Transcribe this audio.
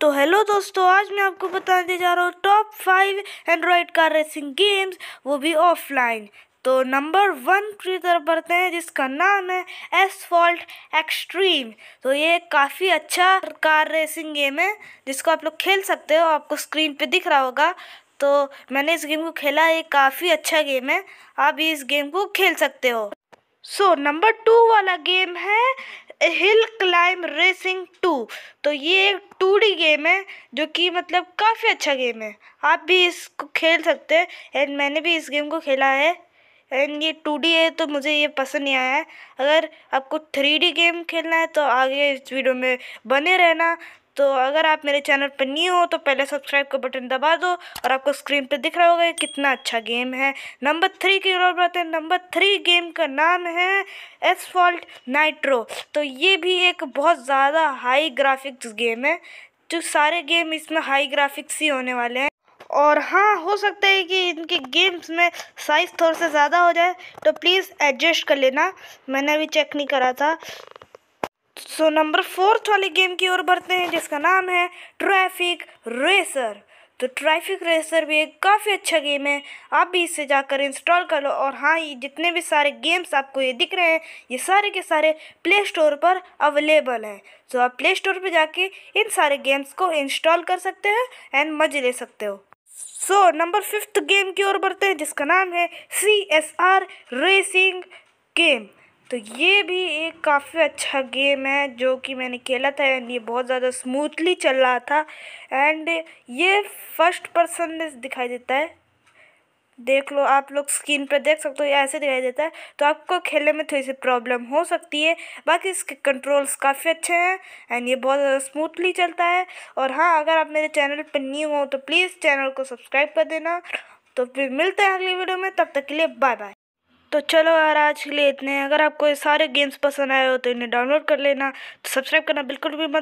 तो हेलो दोस्तों आज मैं आपको बताने जा रहा हूँ top five android car racing games वो भी ऑफलाइन तो नंबर वन की तरफ बढ़ते हैं जिसका नाम है एसफॉल्ट एक्सट्रीम तो ये काफ़ी अच्छा कार रेसिंग गेम है जिसको आप लोग खेल सकते हो आपको स्क्रीन पे दिख रहा होगा तो मैंने इस गेम को खेला ये काफ़ी अच्छा गेम है आप इस गेम को खेल सकते हो सो नंबर टू वाला गेम है हिल क्लाइम रेसिंग टू तो ये एक टू डी गेम है जो कि मतलब काफ़ी अच्छा गेम है आप भी इसको खेल सकते हैं एंड मैंने भी इस गेम को खेला है एंड ये टू डी है तो मुझे ये पसंद नहीं आया है अगर आपको थ्री डी गेम खेलना है तो आगे इस वीडियो में बने रहना तो अगर आप मेरे चैनल पर न्यू हो तो पहले सब्सक्राइब का बटन दबा दो और आपको स्क्रीन पर दिख रहा होगा कितना अच्छा गेम है नंबर थ्री की जरूरत बताते हैं नंबर थ्री गेम का नाम है एसफॉल्ट नाइट्रो तो ये भी एक बहुत ज़्यादा हाई ग्राफिक्स गेम है जो सारे गेम इसमें हाई ग्राफिक्स ही होने वाले हैं और हाँ हो सकता है कि इनके गेम्स में साइज़ थोड़ा सा ज़्यादा हो जाए तो प्लीज़ एडजस्ट कर लेना मैंने अभी चेक नहीं करा था सो नंबर फोर्थ वाली गेम की ओर बढ़ते हैं जिसका नाम है ट्रैफिक रेसर तो ट्रैफिक रेसर भी एक काफ़ी अच्छा गेम है आप भी इसे जाकर इंस्टॉल कर लो और हाँ ये जितने भी सारे गेम्स आपको ये दिख रहे हैं ये सारे के सारे प्ले स्टोर पर अवेलेबल हैं सो तो आप प्ले स्टोर पर जाके इन सारे गेम्स को इंस्टॉल कर सकते हैं एंड मज़े ले सकते हो सो नंबर फिफ्थ गेम की ओर बढ़ते हैं जिसका नाम है C S R racing game तो ये भी एक काफ़ी अच्छा गेम है जो कि मैंने खेला था एंड ये बहुत ज़्यादा स्मूथली चल रहा था एंड ये फर्स्ट पर्सन में दिखाई देता है देख लो आप लोग स्क्रीन पर देख सकते हो ऐसे दिखाई देता है तो आपको खेलने में थोड़ी सी प्रॉब्लम हो सकती है बाकी इसके कंट्रोल्स काफ़ी अच्छे हैं एंड ये बहुत ज़्यादा स्मूथली चलता है और हाँ अगर आप मेरे चैनल पर न्यू हो तो प्लीज़ चैनल को सब्सक्राइब कर देना तो फिर मिलते हैं अगली वीडियो में तब तक के लिए बाय बाय तो चलो यार आज के लिए इतने अगर आपको ये सारे गेम्स पसंद आए हो तो इन्हें डाउनलोड कर लेना तो सब्सक्राइब करना बिल्कुल भी मत